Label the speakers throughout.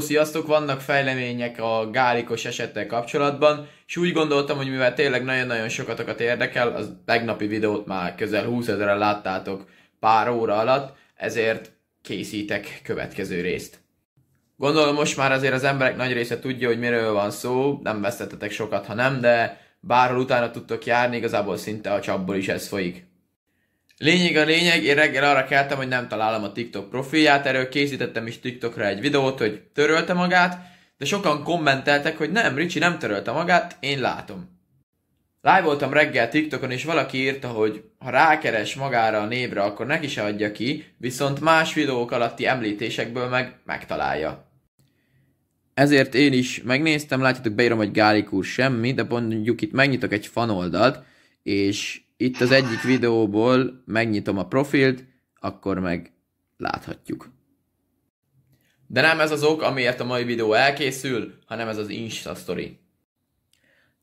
Speaker 1: Sziasztok, vannak fejlemények a gálikos esettel kapcsolatban, és úgy gondoltam, hogy mivel tényleg nagyon-nagyon sokatokat érdekel, az tegnapi videót már közel 20 ezerre láttátok pár óra alatt, ezért készítek következő részt. Gondolom most már azért az emberek nagy része tudja, hogy miről van szó, nem vesztetetek sokat, ha nem, de bárhol utána tudtok járni, igazából szinte a csapból is ez folyik. Lényeg a lényeg, én reggel arra keltem, hogy nem találom a TikTok profilját, erről készítettem is TikTokra egy videót, hogy törölte magát, de sokan kommenteltek, hogy nem, Ricsi nem törölte magát, én látom. Live voltam reggel TikTokon, és valaki írta, hogy ha rákeres magára a névre, akkor neki se adja ki, viszont más videók alatti említésekből meg megtalálja. Ezért én is megnéztem, látjátok, beírom, hogy Gálik úr semmi, de mondjuk itt megnyitok egy fanoldalt, és itt az egyik videóból megnyitom a profilt, akkor meg láthatjuk. De nem ez az ok, amiért a mai videó elkészül, hanem ez az Insta story.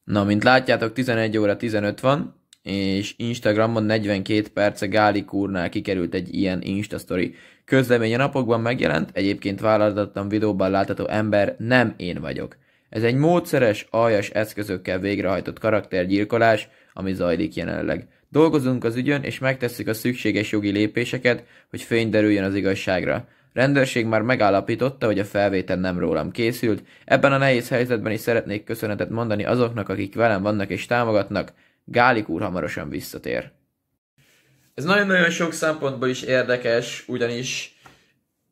Speaker 1: Na, mint látjátok, 11 óra 15 van, és Instagramon 42 perce Gáli kúrnál kikerült egy ilyen Insta story. Közlemény a napokban megjelent, egyébként vállalatlan videóban látható ember nem én vagyok. Ez egy módszeres, aljas eszközökkel végrehajtott karaktergyilkolás, ami zajlik jelenleg. Dolgozunk az ügyön, és megtesszük a szükséges jogi lépéseket, hogy fény derüljön az igazságra. Rendőrség már megállapította, hogy a felvétel nem rólam készült. Ebben a nehéz helyzetben is szeretnék köszönetet mondani azoknak, akik velem vannak és támogatnak. Gálik úr hamarosan visszatér. Ez nagyon-nagyon sok szempontból is érdekes, ugyanis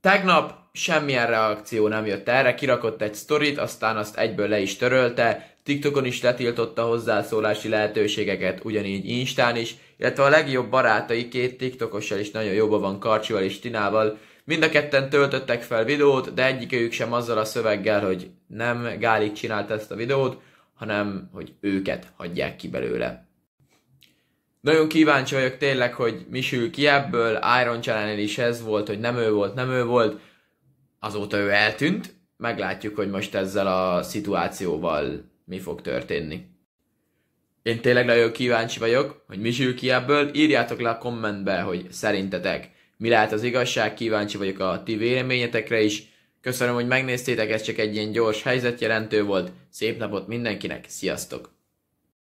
Speaker 1: Tegnap semmilyen reakció nem jött erre, kirakott egy sztorit, aztán azt egyből le is törölte, TikTokon is letiltotta hozzászólási lehetőségeket, ugyanígy Instán is, illetve a legjobb barátai két TikTokossal is nagyon jobban van Karcsival és Tinával. Mind a ketten töltöttek fel videót, de egyikőjük sem azzal a szöveggel, hogy nem Gálik csinálta ezt a videót, hanem hogy őket hagyják ki belőle. Nagyon kíváncsi vagyok tényleg, hogy mi sül ki ebből. Iron channel is ez volt, hogy nem ő volt, nem ő volt. Azóta ő eltűnt. Meglátjuk, hogy most ezzel a szituációval mi fog történni. Én tényleg nagyon kíváncsi vagyok, hogy mi sül ki ebből. Írjátok le a kommentbe, hogy szerintetek mi lehet az igazság. Kíváncsi vagyok a ti véleményetekre is. Köszönöm, hogy megnéztétek, ez csak egy ilyen gyors helyzetjelentő volt. Szép napot mindenkinek, sziasztok!